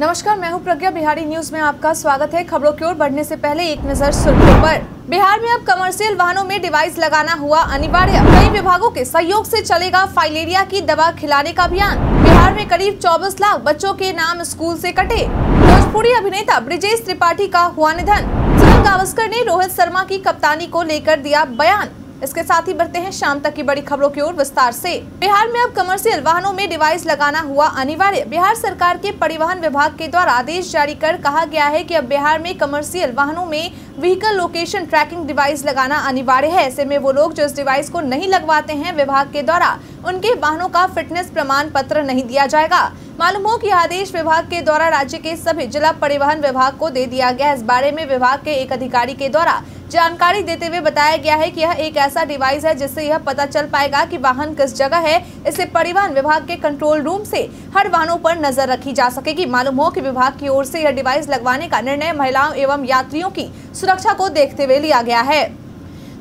नमस्कार मैं हूं प्रज्ञा बिहारी न्यूज में आपका स्वागत है खबरों की ओर बढ़ने से पहले एक नजर सुर्खियों पर बिहार में अब कमर्शियल वाहनों में डिवाइस लगाना हुआ अनिवार्य कई विभागों के सहयोग से चलेगा फाइलेरिया की दवा खिलाने का अभियान बिहार में करीब 24 लाख बच्चों के नाम स्कूल ऐसी कटे भोजपुरी अभिनेता ब्रिजेश त्रिपाठी का हुआ निधन सुनील गावस्कर ने रोहित शर्मा की कप्तानी को लेकर दिया बयान इसके साथ ही बढ़ते हैं शाम तक की बड़ी खबरों की ओर विस्तार से बिहार में अब कमर्शियल वाहनों में डिवाइस लगाना हुआ अनिवार्य बिहार सरकार के परिवहन विभाग के द्वारा आदेश जारी कर कहा गया है कि अब बिहार में कमर्शियल वाहनों में व्हीकल लोकेशन ट्रैकिंग डिवाइस लगाना अनिवार्य है ऐसे में वो लोग जो इस डिवाइस को नहीं लगवाते हैं विभाग के द्वारा उनके वाहनों का फिटनेस प्रमाण पत्र नहीं दिया जाएगा मालूम हो कि आदेश विभाग के द्वारा राज्य के सभी जिला परिवहन विभाग को दे दिया गया इस बारे में विभाग के एक अधिकारी के द्वारा जानकारी देते हुए बताया गया है कि यह एक ऐसा डिवाइस है जिससे यह पता चल पाएगा कि वाहन किस जगह है इसे परिवहन विभाग के कंट्रोल रूम से हर वाहनों पर नजर रखी जा सकेगी मालूम हो कि विभाग की ओर से यह डिवाइस लगवाने का निर्णय महिलाओं एवं यात्रियों की सुरक्षा को देखते हुए लिया गया है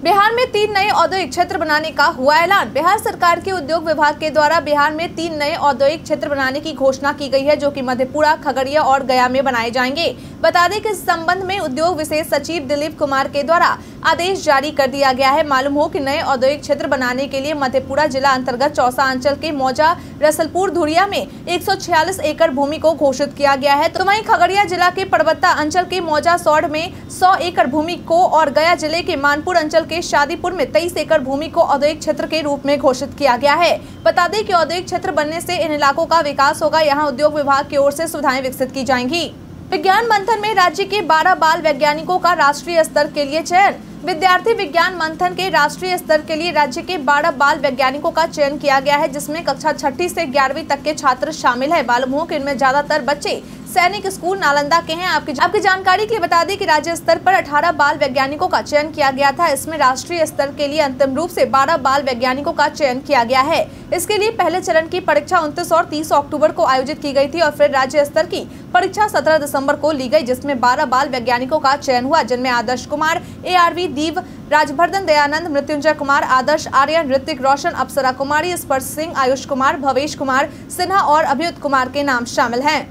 बिहार में तीन नए औद्योगिक क्षेत्र बनाने का हुआ ऐलान बिहार सरकार के उद्योग विभाग के द्वारा बिहार में तीन नए औद्योगिक क्षेत्र बनाने की घोषणा की गई है जो कि मधेपुरा खगड़िया और गया में बनाए जाएंगे बता दें कि इस संबंध में उद्योग विशेष सचिव दिलीप कुमार के द्वारा आदेश जारी कर दिया गया है मालूम हो कि नए औद्योगिक क्षेत्र बनाने के लिए मधेपुरा जिला अंतर्गत चौसा अंचल के मौजा रसलपुर धुरिया में एक एकड़ भूमि को घोषित किया गया है तो वही खगड़िया जिला के परबत्ता अंचल के मौजा सौड़ में सौ एकड़ भूमि को और गया जिले के मानपुर अंचल के शादीपुर में तेईस एकड़ भूमि को औद्योगिक क्षेत्र के रूप में घोषित किया गया है बता दें कि औद्योगिक क्षेत्र बनने से इन इलाकों का विकास होगा यहाँ उद्योग विभाग की ओर से सुविधाएं विकसित की जाएंगी विज्ञान मंथन में राज्य के 12 बाल वैज्ञानिकों का राष्ट्रीय स्तर के लिए चयन विद्यार्थी विज्ञान मंथन के राष्ट्रीय स्तर के लिए राज्य के 12 बाल वैज्ञानिकों का चयन किया गया है जिसमें कक्षा छठी से ग्यारहवीं तक के छात्र शामिल है बालमुख इनमें ज्यादातर बच्चे सैनिक स्कूल नालंदा के हैं आपकी आपकी जानकारी के लिए बता दें कि राज्य स्तर पर 18 बाल वैज्ञानिकों का चयन किया गया था इसमें राष्ट्रीय स्तर के लिए अंतिम रूप से 12 बाल वैज्ञानिकों का चयन किया गया है इसके लिए पहले चरण की परीक्षा 29 और 30 अक्टूबर को आयोजित की गई थी और फिर राज्य स्तर की परीक्षा सत्रह दिसम्बर को ली गई जिसमे बारह बाल वैज्ञानिकों का चयन हुआ जिनमें आदर्श कुमार ए कुमारी दीव राजवर्धन दयानंद मृत्युंजय कुमार आदर्श आर्यन ऋतिक रोशन अप्सरा कुमारी स्पर्श सिंह आयुष कुमार भवेश कुमार सिन्हा और अभियुक्त कुमार के नाम शामिल हैं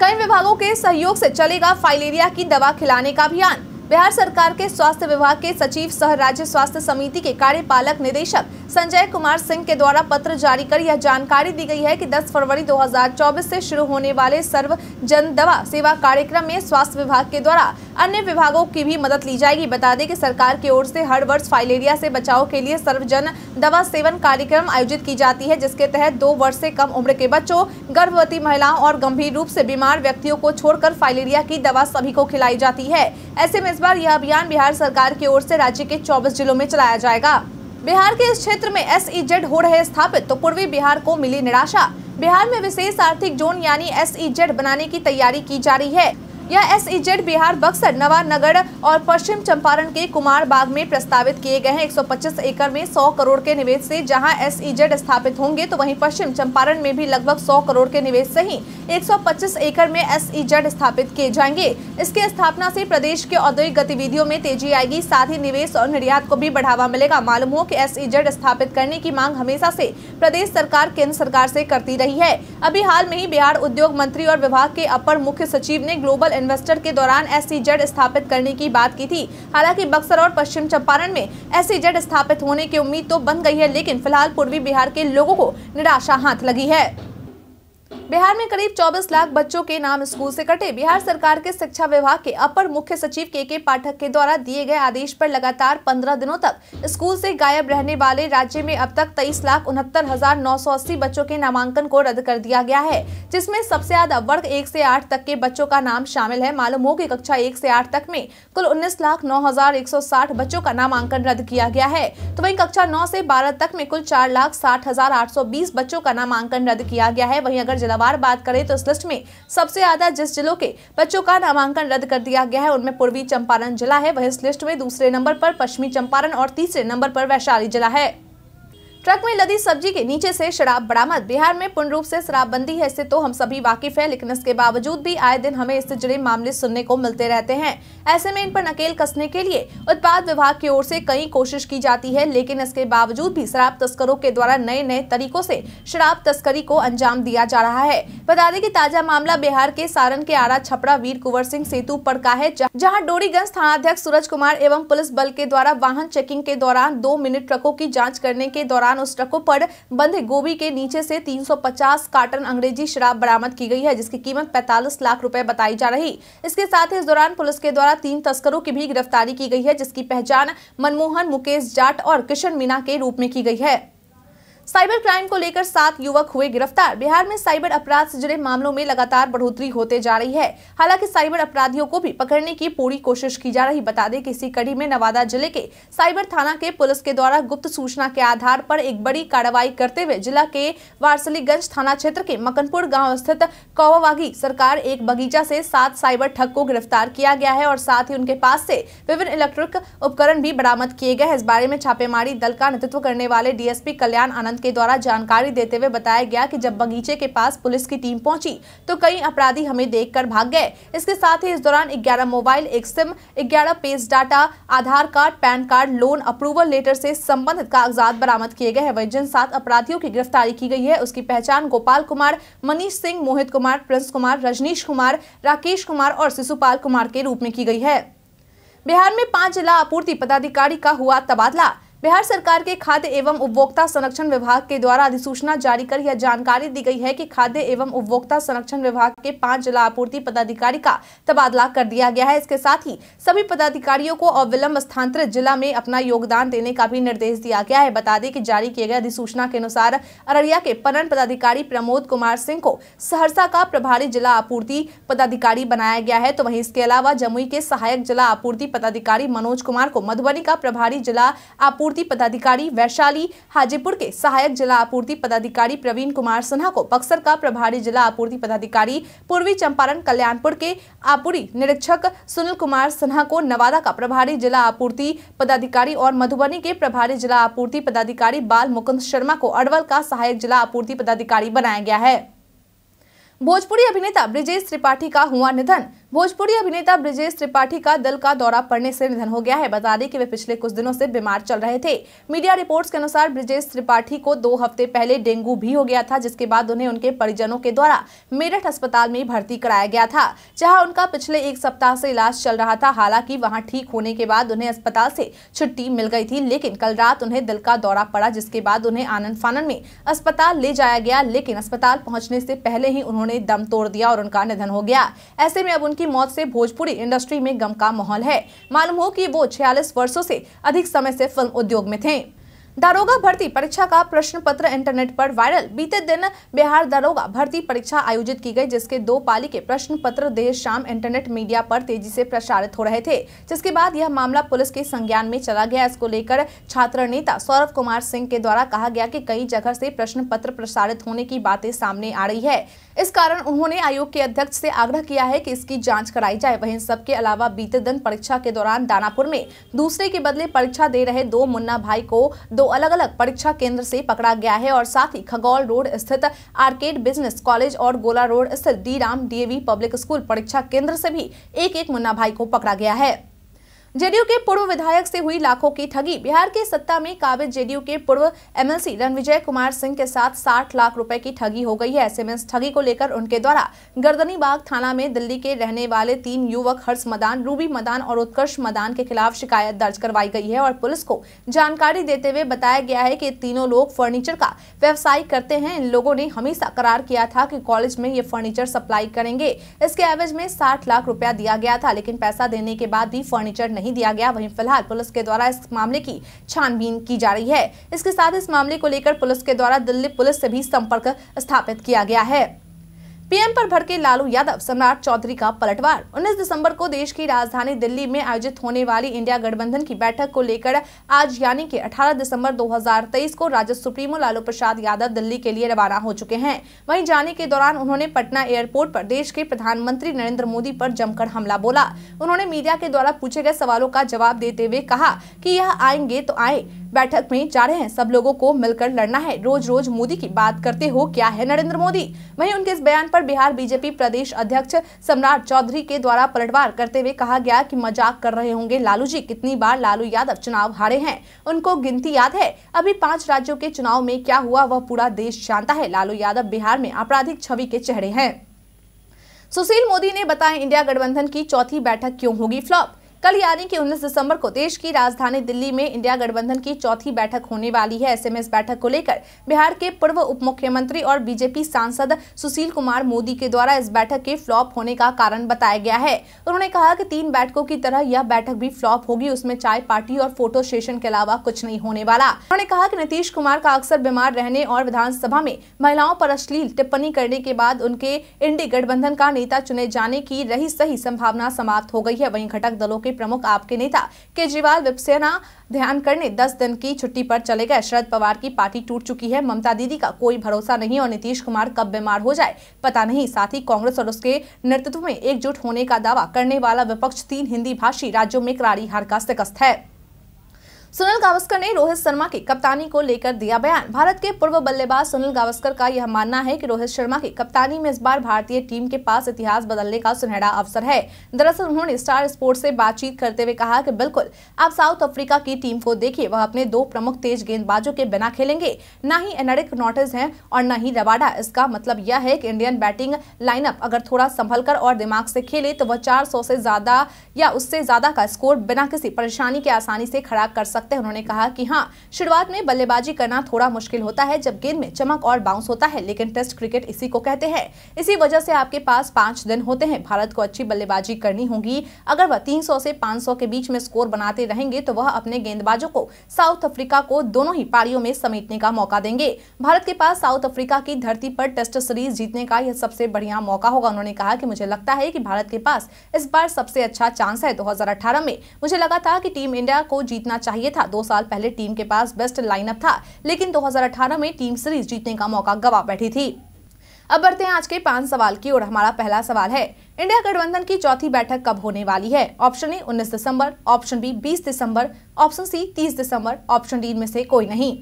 कई विभागों के सहयोग से चलेगा फाइलेरिया की दवा खिलाने का अभियान बिहार सरकार के स्वास्थ्य विभाग के सचिव सह राज्य स्वास्थ्य समिति के कार्यपालक निदेशक संजय कुमार सिंह के द्वारा पत्र जारी कर यह जानकारी दी गई है कि 10 फरवरी 2024 से शुरू होने वाले सर्व जन दवा सेवा कार्यक्रम में स्वास्थ्य विभाग के द्वारा अन्य विभागों की भी मदद ली जाएगी बता दें कि सरकार की ओर से हर वर्ष फाइलेरिया से बचाव के लिए सर्वजन दवा सेवन कार्यक्रम आयोजित की जाती है जिसके तहत दो वर्ष से कम उम्र के बच्चों गर्भवती महिलाओं और गंभीर रूप से बीमार व्यक्तियों को छोड़कर फाइलेरिया की दवा सभी को खिलाई जाती है ऐसे में इस बार यह अभियान बिहार सरकार की ओर से राज्य के 24 जिलों में चलाया जाएगा बिहार के इस क्षेत्र में एस e हो रहे स्थापित तो पूर्वी बिहार को मिली निराशा बिहार में विशेष आर्थिक जोन यानी एस e बनाने की तैयारी की जा रही है यह एस e बिहार बक्सर नवानगर और पश्चिम चंपारण के कुमार बाग में प्रस्तावित किए गए हैं 125 एकड़ में 100 करोड़ के निवेश से जहां एस e स्थापित होंगे तो वहीं पश्चिम चंपारण में भी लगभग 100 करोड़ के निवेश से ही 125 एकड़ में एस e स्थापित किए जाएंगे इसके स्थापना से प्रदेश के औद्योगिक गतिविधियों में तेजी आएगी साथ ही निवेश और निर्यात को भी बढ़ावा मिलेगा मालूम हो की एस स्थापित करने की मांग हमेशा ऐसी प्रदेश सरकार केंद्र सरकार ऐसी करती रही है अभी हाल में ही बिहार उद्योग मंत्री और विभाग के अपर मुख्य सचिव ने ग्लोबल इन्वेस्टर के दौरान एस e स्थापित करने की बात की थी हालांकि बक्सर और पश्चिम चंपारण में एस e स्थापित होने की उम्मीद तो बन गई है लेकिन फिलहाल पूर्वी बिहार के लोगों को निराशा हाथ लगी है बिहार में करीब 24 लाख बच्चों के नाम स्कूल से कटे बिहार सरकार के शिक्षा विभाग के अपर मुख्य सचिव के के पाठक के द्वारा दिए गए आदेश पर लगातार 15 दिनों तक स्कूल से गायब रहने वाले राज्य में अब तक तेईस लाख उनहत्तर हजार नौ सौ अस्सी बच्चों के नामांकन को रद्द कर दिया गया है जिसमें सबसे ज्यादा वर्ग एक से आठ तक के बच्चों का नाम शामिल है मालूम हो की कक्षा एक से आठ तक में कुल उन्नीस लाख नौ हजार एक सौ साठ बच्चों का नामांकन रद्द किया गया है तो वही कक्षा नौ से बारह तक में कुल चार लाख साठ हजार आठ सौ बीस बच्चों का नामांकन रद्द किया गया है वही अगर जिलावार बात करें तो इस लिस्ट में सबसे ज्यादा जिस जिलों के बच्चों का नामांकन रद्द कर दिया गया है उनमें पूर्वी चंपारण जिला है वह इस लिस्ट में दूसरे नंबर पर पश्चिमी चंपारण और तीसरे नंबर पर वैशाली जिला है ट्रक में लदी सब्जी के नीचे से शराब बरामद बिहार में पूर्ण रूप से शराबबंदी है इससे तो हम सभी वाकिफ है लेकिन इसके बावजूद भी आए दिन हमें इससे जुड़े मामले सुनने को मिलते रहते हैं ऐसे में इन पर नकेल कसने के लिए उत्पाद विभाग की ओर से कई कोशिश की जाती है लेकिन इसके बावजूद भी शराब तस्करों के द्वारा नए नए तरीकों से शराब तस्करी को अंजाम दिया जा रहा है बता दें की ताजा मामला बिहार के सारण के आरा छपरा वीर कुंवर सिंह सेतु पर का है जहाँ डोरीगंज थानाध्यक्ष सूरज कुमार एवं पुलिस बल के द्वारा वाहन चेकिंग के दौरान दो मिनट ट्रकों की जाँच करने के दौरान दौरान उस ट्रकों पर बंद गोभी के नीचे से 350 कार्टन अंग्रेजी शराब बरामद की गई है जिसकी कीमत 45 लाख रुपए बताई जा रही इसके साथ ही इस दौरान पुलिस के द्वारा तीन तस्करों की भी गिरफ्तारी की गई है जिसकी पहचान मनमोहन मुकेश जाट और किशन मीना के रूप में की गई है साइबर क्राइम को लेकर सात युवक हुए गिरफ्तार बिहार में साइबर अपराध से जुड़े मामलों में लगातार बढ़ोतरी होते जा रही है हालांकि साइबर अपराधियों को भी पकड़ने की पूरी कोशिश की जा रही बता दें कि इसी कड़ी में नवादा जिले के साइबर थाना के पुलिस के द्वारा गुप्त सूचना के आधार पर एक बड़ी कार्रवाई करते हुए जिला के वारसलीगंज थाना क्षेत्र के मकनपुर गाँव स्थित कौवागी सरकार एक बगीचा से सात साइबर ठग को गिरफ्तार किया गया है और साथ ही उनके पास से विभिन्न इलेक्ट्रिक उपकरण भी बरामद किए गए हैं इस बारे में छापेमारी दल का नेतृत्व करने वाले डीएसपी कल्याण आनंद प्रांत के द्वारा जानकारी देते हुए बताया गया कि जब बगीचे के पास पुलिस की टीम पहुंची तो कई अपराधी हमें देखकर भाग गए इसके साथ ही इस दौरान 11 मोबाइल एक sim 11 page data Aadhaar card PAN card loan approval letter से संबंधित कागजात बरामद किए गए हैं वही जिन सात अपराधियों की गिरफ्तारी की गई है उसकी पहचान गोपाल कुमार मनीष सिंह मोहित कुमार प्रिंस कुमार रजनीश कुमार राकेश कुमार और शिशुपाल कुमार के रूप में की गई है बिहार में पांच जिला आपूर्ति पदाधिकारी का हुआ तबादला बिहार सरकार के खाद्य एवं उपभोक्ता संरक्षण विभाग के द्वारा अधिसूचना जारी कर यह जानकारी दी गई है कि खाद्य एवं उपभोक्ता संरक्षण विभाग के पांच जिला आपूर्ति पदाधिकारी का तबादला कर दिया गया है इसके साथ ही सभी पदाधिकारियों को अविलंब स्थानांतरित जिला में अपना योगदान देने का भी निर्देश दिया गया है बता दें कि जारी किए गए अधिसूचना के अनुसार अररिया के पनन पदाधिकारी प्रमोद कुमार सिंह को सहरसा का प्रभारी जिला आपूर्ति पदाधिकारी बनाया गया है तो वही इसके अलावा जमुई के सहायक जिला आपूर्ति पदाधिकारी मनोज कुमार को मधुबनी का प्रभारी जिला आपूर्ति आपूर्ति पदाधिकारी वैशाली हाजीपुर के सहायक जिला आपूर्ति पदाधिकारी प्रवीण कुमार सिन्हा को बक्सर का प्रभारी जिला आपूर्ति पदाधिकारी पूर्वी चंपारण कल्याणपुर के आपूरी निरीक्षक सुनील कुमार सिन्हा को नवादा का प्रभारी जिला आपूर्ति पदाधिकारी और मधुबनी के प्रभारी जिला आपूर्ति पदाधिकारी बाल मुकुंद शर्मा को अरवल का सहायक जिला आपूर्ति पदाधिकारी बनाया गया है भोजपुरी अभिनेता ब्रिजेश त्रिपाठी का हुआ निधन भोजपुरी अभिनेता ब्रिजेश त्रिपाठी का दिल का दौरा पड़ने से निधन हो गया है बता दें कि वे पिछले कुछ दिनों से बीमार चल रहे थे मीडिया रिपोर्ट्स के अनुसार ब्रिजेश त्रिपाठी को दो हफ्ते पहले डेंगू भी हो गया था जिसके बाद उन्हें उनके परिजनों के द्वारा मेरठ अस्पताल में भर्ती कराया गया था जहाँ उनका पिछले एक सप्ताह से इलाज चल रहा था हालांकि वहाँ ठीक होने के बाद उन्हें अस्पताल से छुट्टी मिल गई थी लेकिन कल रात उन्हें दिल का दौरा पड़ा जिसके बाद उन्हें आनंद फानन में अस्पताल ले जाया गया लेकिन अस्पताल पहुँचने से पहले ही उन्होंने दम तोड़ दिया और उनका निधन हो गया ऐसे में अब उनकी की मौत से भोजपुरी इंडस्ट्री में गम का माहौल है मालूम हो कि वो छियालीस वर्षों से अधिक समय से फिल्म उद्योग में थे दारोगा भर्ती परीक्षा का प्रश्न पत्र इंटरनेट पर वायरल बीते दिन बिहार दारोगा भर्ती परीक्षा आयोजित की गई जिसके दो पाली के प्रश्न पत्र देर शाम इंटरनेट मीडिया पर तेजी से प्रसारित हो रहे थे जिसके बाद यह मामला पुलिस के संज्ञान में चला गया इसको लेकर छात्र नेता सौरभ कुमार सिंह के द्वारा कहा गया की कई जगह ऐसी प्रश्न पत्र प्रसारित होने की बातें सामने आ रही है इस कारण उन्होंने आयोग के अध्यक्ष ऐसी आग्रह किया है की इसकी जाँच कराई जाए वही सबके अलावा बीते दिन परीक्षा के दौरान दानापुर में दूसरे के बदले परीक्षा दे रहे दो मुन्ना भाई को दो दो अलग अलग परीक्षा केंद्र से पकड़ा गया है और साथ ही खगौल रोड स्थित आर्केड बिजनेस कॉलेज और गोला रोड स्थित D Ram DAV public school परीक्षा केंद्र से भी एक एक मुन्ना भाई को पकड़ा गया है जेडीयू के पूर्व विधायक से हुई लाखों की ठगी बिहार के सत्ता में काबिज जेडीयू के पूर्व एमएलसी रणविजय कुमार सिंह के साथ 60 लाख रुपए की ठगी हो गई है एसएमएस ठगी को लेकर उनके द्वारा गर्दनीबाग थाना में दिल्ली के रहने वाले तीन युवक हर्ष मदान रूबी मदान और उत्कर्ष मदान के खिलाफ शिकायत दर्ज करवाई गई है और पुलिस को जानकारी देते हुए बताया गया है की तीनों लोग फर्नीचर का व्यवसाय करते हैं इन लोगों ने हमेशा करार किया था की कॉलेज में ये फर्नीचर सप्लाई करेंगे इसके एवज में साठ लाख रुपया दिया गया था लेकिन पैसा देने के बाद भी फर्नीचर नहीं नहीं दिया गया वहीं फिलहाल पुलिस के द्वारा इस मामले की छानबीन की जा रही है इसके साथ इस मामले को लेकर पुलिस के द्वारा दिल्ली पुलिस से भी संपर्क स्थापित किया गया है पीएम पर भड़के लालू यादव सम्राट चौधरी का पलटवार 19 दिसंबर को देश की राजधानी दिल्ली में आयोजित होने वाली इंडिया गठबंधन की बैठक को लेकर आज यानी कि 18 दिसंबर 2023 को राजद सुप्रीमो लालू प्रसाद यादव दिल्ली के लिए रवाना हो चुके हैं वहीं जाने के दौरान उन्होंने पटना एयरपोर्ट पर देश के प्रधानमंत्री नरेंद्र मोदी आरोप जमकर हमला बोला उन्होंने मीडिया के द्वारा पूछे गए सवालों का जवाब देते हुए कहा की यह आएंगे तो आए बैठक में जा रहे हैं सब लोगों को मिलकर लड़ना है रोज रोज मोदी की बात करते हो क्या है नरेंद्र मोदी वहीं उनके इस बयान पर बिहार बीजेपी प्रदेश अध्यक्ष सम्राट चौधरी के द्वारा पलटवार करते हुए कहा गया कि मजाक कर रहे होंगे लालू जी कितनी बार लालू यादव चुनाव हारे हैं उनको गिनती याद है अभी पांच राज्यों के चुनाव में क्या हुआ वह पूरा देश जानता है लालू यादव बिहार में आपराधिक छवि के चेहरे हैं सुशील मोदी ने बताया इंडिया गठबंधन की चौथी बैठक क्यों होगी फ्लॉप कल यानी कि 19 दिसंबर को देश की राजधानी दिल्ली में इंडिया गठबंधन की चौथी बैठक होने वाली है ऐसे में इस बैठक को लेकर बिहार के पूर्व उप मुख्यमंत्री और बीजेपी सांसद सुशील कुमार मोदी के द्वारा इस बैठक के फ्लॉप होने का कारण बताया गया है उन्होंने कहा की तीन बैठकों की तरह यह बैठक भी फ्लॉप होगी उसमें चाय पार्टी और फोटो सेशन के अलावा कुछ नहीं होने वाला उन्होंने कहा की नीतीश कुमार का अक्सर बीमार रहने और विधानसभा में महिलाओं पर अश्लील टिप्पणी करने के बाद उनके इंडी गठबंधन का नेता चुने जाने की रही सही संभावना समाप्त हो गई है वहीं घटक दलों के प्रमुख आपके नेता केजरीवाल विपसेना ध्यान करने दस दिन की छुट्टी पर चले गए शरद पवार की पार्टी टूट चुकी है ममता दीदी का कोई भरोसा नहीं और नीतीश कुमार कब बीमार हो जाए पता नहीं साथ ही कांग्रेस और उसके नेतृत्व में एकजुट होने का दावा करने वाला विपक्ष तीन हिंदी भाषी राज्यों में करारी हार का शिकस्त है सुनील गावस्कर ने रोहित शर्मा की कप्तानी को लेकर दिया बयान भारत के पूर्व बल्लेबाज सुनील गावस्कर का यह मानना है कि रोहित शर्मा की कप्तानी में इस बार भारतीय टीम के पास इतिहास बदलने का सुनहरा अवसर है दरअसल उन्होंने स्टार स्पोर्ट्स से बातचीत करते हुए कहा कि बिल्कुल आप साउथ अफ्रीका की टीम को देखिए वह अपने दो प्रमुख तेज गेंदबाजों के बिना खेलेंगे न ही एनरिक नोटिस है और न ही रवाडा इसका मतलब यह है की इंडियन बैटिंग लाइनअप अगर थोड़ा संभल कर और दिमाग से खेले तो वह चार से ज्यादा या उससे ज्यादा का स्कोर बिना किसी परेशानी के आसानी से खड़ा कर सकते हैं उन्होंने कहा कि हाँ शुरुआत में बल्लेबाजी करना थोड़ा मुश्किल होता है जब गेंद में चमक और बाउंस होता है लेकिन टेस्ट क्रिकेट इसी को कहते हैं इसी वजह से आपके पास पांच दिन होते हैं भारत को अच्छी बल्लेबाजी करनी होगी अगर वह तीन से पांच के बीच में स्कोर बनाते रहेंगे तो वह अपने गेंदबाजों को साउथ अफ्रीका को दोनों ही पारियों में समेटने का मौका देंगे भारत के पास साउथ अफ्रीका की धरती पर टेस्ट सीरीज जीतने का यह सबसे बढ़िया मौका होगा उन्होंने कहा कि मुझे लगता है कि भारत के पास इस बार सबसे अच्छा चांस है 2018 में मुझे लगा था कि टीम इंडिया को जीतना चाहिए था दो साल पहले टीम के पास बेस्ट लाइनअप था लेकिन 2018 में टीम सीरीज जीतने का मौका गवा बैठी थी अब बढ़ते हैं आज के पांच सवाल की और हमारा पहला सवाल है इंडिया गठबंधन की चौथी बैठक कब होने वाली है ऑप्शन ए 19 दिसंबर ऑप्शन बी 20 दिसंबर ऑप्शन सी 30 दिसंबर ऑप्शन डी में से कोई नहीं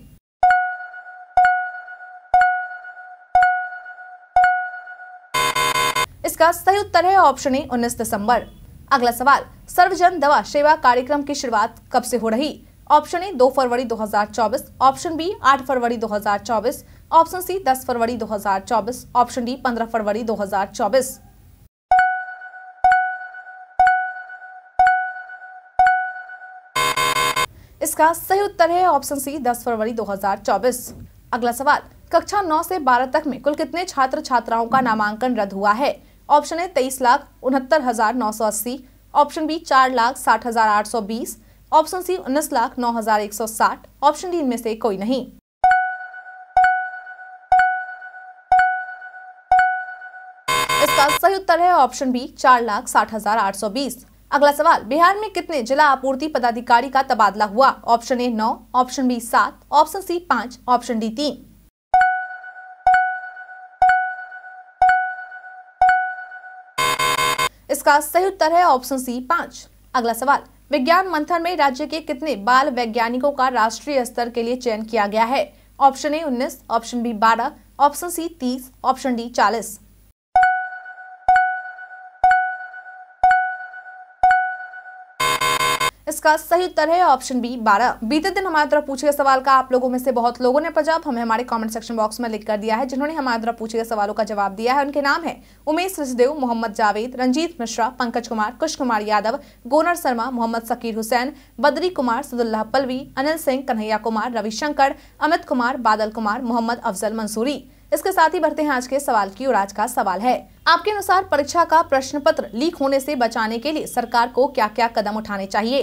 इसका सही उत्तर है ऑप्शन ए 19 दिसंबर अगला सवाल सर्वजन दवा सेवा कार्यक्रम की शुरुआत कब से हो रही ऑप्शन ए 2 फरवरी 2024 ऑप्शन बी 8 फरवरी 2024 ऑप्शन सी 10 फरवरी 2024 ऑप्शन डी 15 फरवरी 2024 इसका सही उत्तर है ऑप्शन सी 10 फरवरी 2024। अगला सवाल कक्षा 9 से 12 तक में कुल कितने छात्र छात्राओं का नामांकन रद्द हुआ है ऑप्शन ए तेईस लाख उनहत्तर हजार नौ सौ अस्सी ऑप्शन बी चार लाख साठ हजार आठ सौ बीस ऑप्शन सी उन्नीस लाख नौ हजार एक सौ साठ ऑप्शन डी इनमें से कोई नहीं इसका सही उत्तर है ऑप्शन बी चार लाख साठ हजार आठ सौ बीस अगला सवाल बिहार में कितने जिला आपूर्ति पदाधिकारी का तबादला हुआ ऑप्शन ए नौ ऑप्शन बी सात ऑप्शन सी पाँच ऑप्शन डी तीन इसका सही उत्तर है ऑप्शन सी पाँच अगला सवाल विज्ञान मंथन में राज्य के कितने बाल वैज्ञानिकों का राष्ट्रीय स्तर के लिए चयन किया गया है ऑप्शन ए उन्नीस ऑप्शन बी बारह ऑप्शन सी तीस ऑप्शन डी चालीस इसका सही उत्तर है ऑप्शन बी बारह बीते दिन हमारे द्वारा पूछे गए सवाल का आप लोगों में से बहुत लोगों ने पंजाब हमें हमारे कमेंट सेक्शन बॉक्स में लिख कर दिया है जिन्होंने हमारे द्वारा पूछे गए सवालों का जवाब दिया है उनके नाम है उमेश सिसदेव मोहम्मद जावेद रंजीत मिश्रा पंकज कुमार कुश कुमार यादव गोनर शर्मा मोहम्मद सकीर हुसैन बद्री कुमार सदुल्लाह पलवी अनिल सिंह कन्हैया कुमार रविशंकर अमित कुमार बादल कुमार मोहम्मद अफजल मंसूरी इसके साथ ही बढ़ते हैं आज के सवाल की और आज का सवाल है आपके अनुसार परीक्षा का प्रश्न पत्र लीक होने से बचाने के लिए सरकार को क्या क्या कदम उठाने चाहिए